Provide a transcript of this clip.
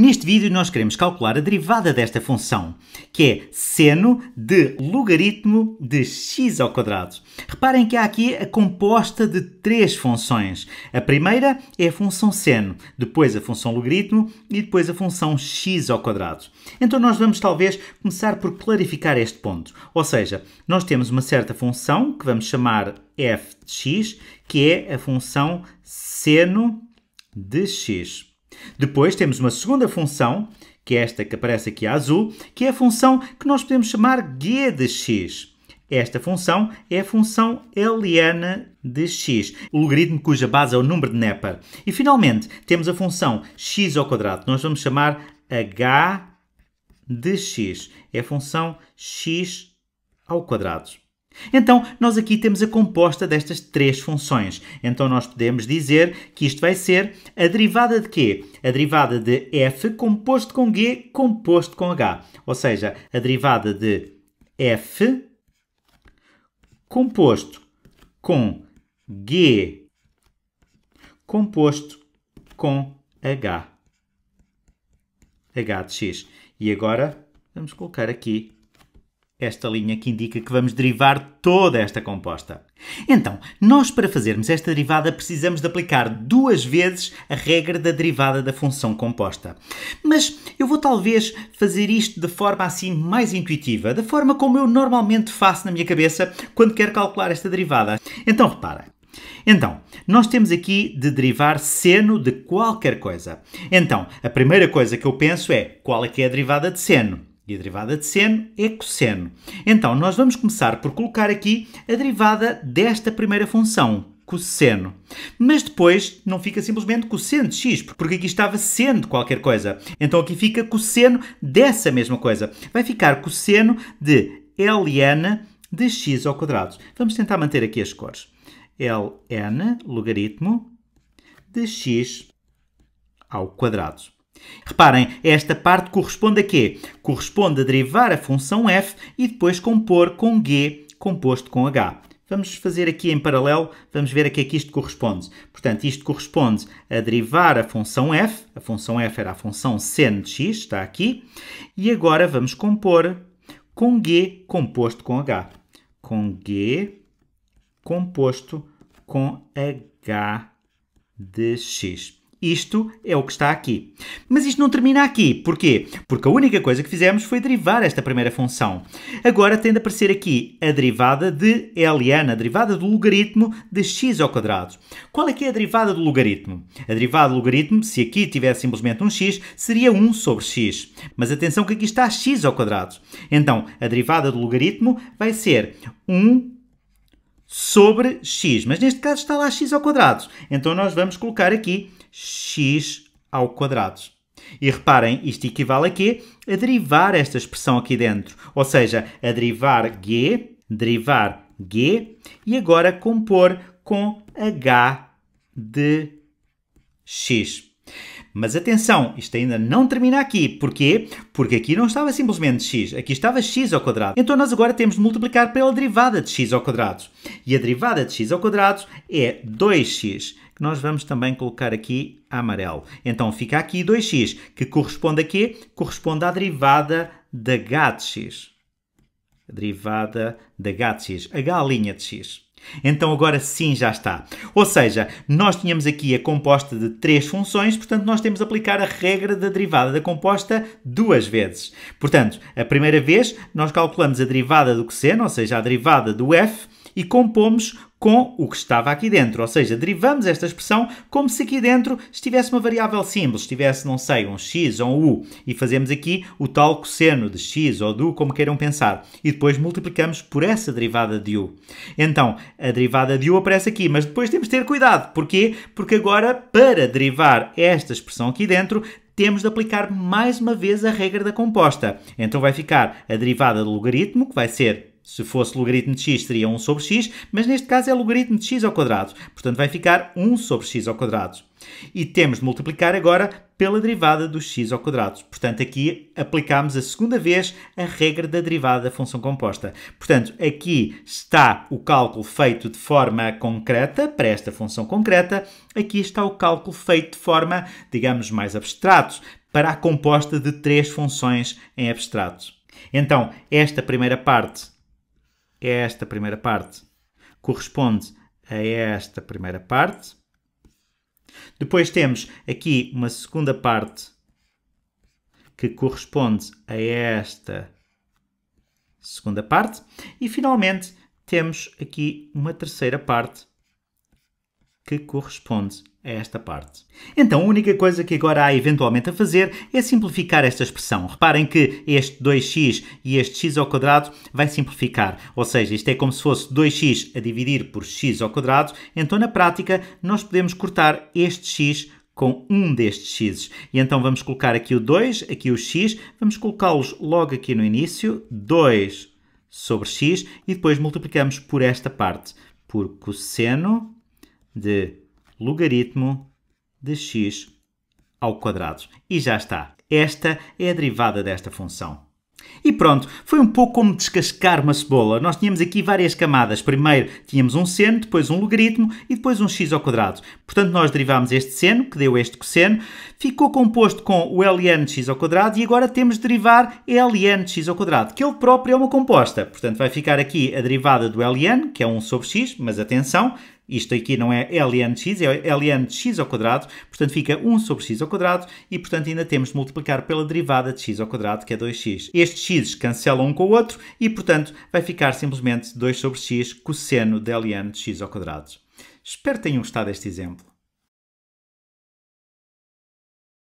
Neste vídeo nós queremos calcular a derivada desta função, que é seno de logaritmo de x ao quadrado. Reparem que há aqui a composta de três funções. A primeira é a função seno, depois a função logaritmo e depois a função x ao quadrado. Então nós vamos talvez começar por clarificar este ponto. Ou seja, nós temos uma certa função que vamos chamar f de x, que é a função seno de x. Depois temos uma segunda função, que é esta que aparece aqui a azul, que é a função que nós podemos chamar g de x. Esta função é a função eliana de x, o logaritmo cuja base é o número de Neper. E finalmente temos a função x ao quadrado, que nós vamos chamar h de x. É a função x ao quadrado. Então, nós aqui temos a composta destas três funções. Então, nós podemos dizer que isto vai ser a derivada de quê? A derivada de f composto com g composto com h. Ou seja, a derivada de f composto com g composto com h. h de x. E agora, vamos colocar aqui esta linha que indica que vamos derivar toda esta composta. Então, nós para fazermos esta derivada precisamos de aplicar duas vezes a regra da derivada da função composta. Mas eu vou talvez fazer isto de forma assim mais intuitiva, da forma como eu normalmente faço na minha cabeça quando quero calcular esta derivada. Então, repara. Então, nós temos aqui de derivar seno de qualquer coisa. Então, a primeira coisa que eu penso é qual é que é a derivada de seno? E a derivada de seno é cosseno. Então, nós vamos começar por colocar aqui a derivada desta primeira função, cosseno. Mas depois não fica simplesmente cosseno de x, porque aqui estava seno de qualquer coisa. Então aqui fica cosseno dessa mesma coisa. Vai ficar cosseno de ln de x ao quadrado. Vamos tentar manter aqui as cores. ln logaritmo de x ao quadrado. Reparem, esta parte corresponde a quê? Corresponde a derivar a função f e depois compor com g composto com h. Vamos fazer aqui em paralelo, vamos ver a que é que isto corresponde. Portanto, isto corresponde a derivar a função f, a função f era a função sen de x, está aqui, e agora vamos compor com g composto com h. Com g composto com h de x. Isto é o que está aqui. Mas isto não termina aqui. Porquê? Porque a única coisa que fizemos foi derivar esta primeira função. Agora tem de aparecer aqui a derivada de ln, a derivada do logaritmo de x ao quadrado. Qual é que é a derivada do logaritmo? A derivada do logaritmo, se aqui tivesse simplesmente um x, seria 1 sobre x. Mas atenção que aqui está x ao quadrado. Então, a derivada do logaritmo vai ser 1 sobre x, mas neste caso está lá x ao quadrado. Então nós vamos colocar aqui x ao quadrado. E reparem, isto equivale a quê? A derivar esta expressão aqui dentro. Ou seja, a derivar g, derivar g, e agora compor com h de x. Mas atenção, isto ainda não termina aqui. Porquê? Porque aqui não estava simplesmente x, aqui estava x ao quadrado. Então nós agora temos de multiplicar pela derivada de x ao quadrado. E a derivada de x ao quadrado é 2x, que nós vamos também colocar aqui amarelo. Então fica aqui 2x, que corresponde a quê? Corresponde à derivada de h de x. A derivada de h de x, h' de x. Então agora sim já está. Ou seja, nós tínhamos aqui a composta de três funções, portanto nós temos de aplicar a regra da derivada da composta duas vezes. Portanto, a primeira vez nós calculamos a derivada do cosseno, ou seja, a derivada do f, e compomos com o que estava aqui dentro. Ou seja, derivamos esta expressão como se aqui dentro estivesse uma variável simples, estivesse, não sei, um x ou um u, e fazemos aqui o tal cosseno de x ou de u, como queiram pensar, e depois multiplicamos por essa derivada de u. Então, a derivada de u aparece aqui, mas depois temos de ter cuidado. Porquê? Porque agora, para derivar esta expressão aqui dentro, temos de aplicar mais uma vez a regra da composta. Então vai ficar a derivada do logaritmo, que vai ser se fosse logaritmo de x, seria 1 sobre x, mas neste caso é logaritmo de x ao quadrado. Portanto, vai ficar 1 sobre x ao quadrado. E temos de multiplicar agora pela derivada do x ao quadrado. Portanto, aqui aplicamos a segunda vez a regra da derivada da função composta. Portanto, aqui está o cálculo feito de forma concreta, para esta função concreta. Aqui está o cálculo feito de forma, digamos, mais abstrato, para a composta de três funções em abstrato. Então, esta primeira parte é esta primeira parte corresponde a esta primeira parte. Depois temos aqui uma segunda parte que corresponde a esta segunda parte. E finalmente temos aqui uma terceira parte que corresponde a esta parte. Então, a única coisa que agora há eventualmente a fazer é simplificar esta expressão. Reparem que este 2x e este x ao quadrado vai simplificar, ou seja, isto é como se fosse 2x a dividir por x ao quadrado. Então, na prática, nós podemos cortar este x com um destes x's. E então vamos colocar aqui o 2, aqui o x, vamos colocá-los logo aqui no início, 2 sobre x, e depois multiplicamos por esta parte, por cosseno de logaritmo de x ao quadrado. E já está. Esta é a derivada desta função. E pronto, foi um pouco como descascar uma cebola. Nós tínhamos aqui várias camadas. Primeiro tínhamos um seno, depois um logaritmo e depois um x ao quadrado. Portanto, nós derivámos este seno, que deu este cosseno, ficou composto com o ln de x ao quadrado e agora temos de derivar ln de x ao quadrado, que ele próprio é uma composta. Portanto, vai ficar aqui a derivada do ln, que é 1 sobre x, mas atenção, isto aqui não é ln de x, é ln de x ao quadrado, portanto fica 1 sobre x ao quadrado e, portanto, ainda temos de multiplicar pela derivada de x ao quadrado, que é 2x. Estes x cancelam um com o outro e, portanto, vai ficar simplesmente 2 sobre x cosseno de ln de x ao quadrado. Espero que tenham gostado deste exemplo.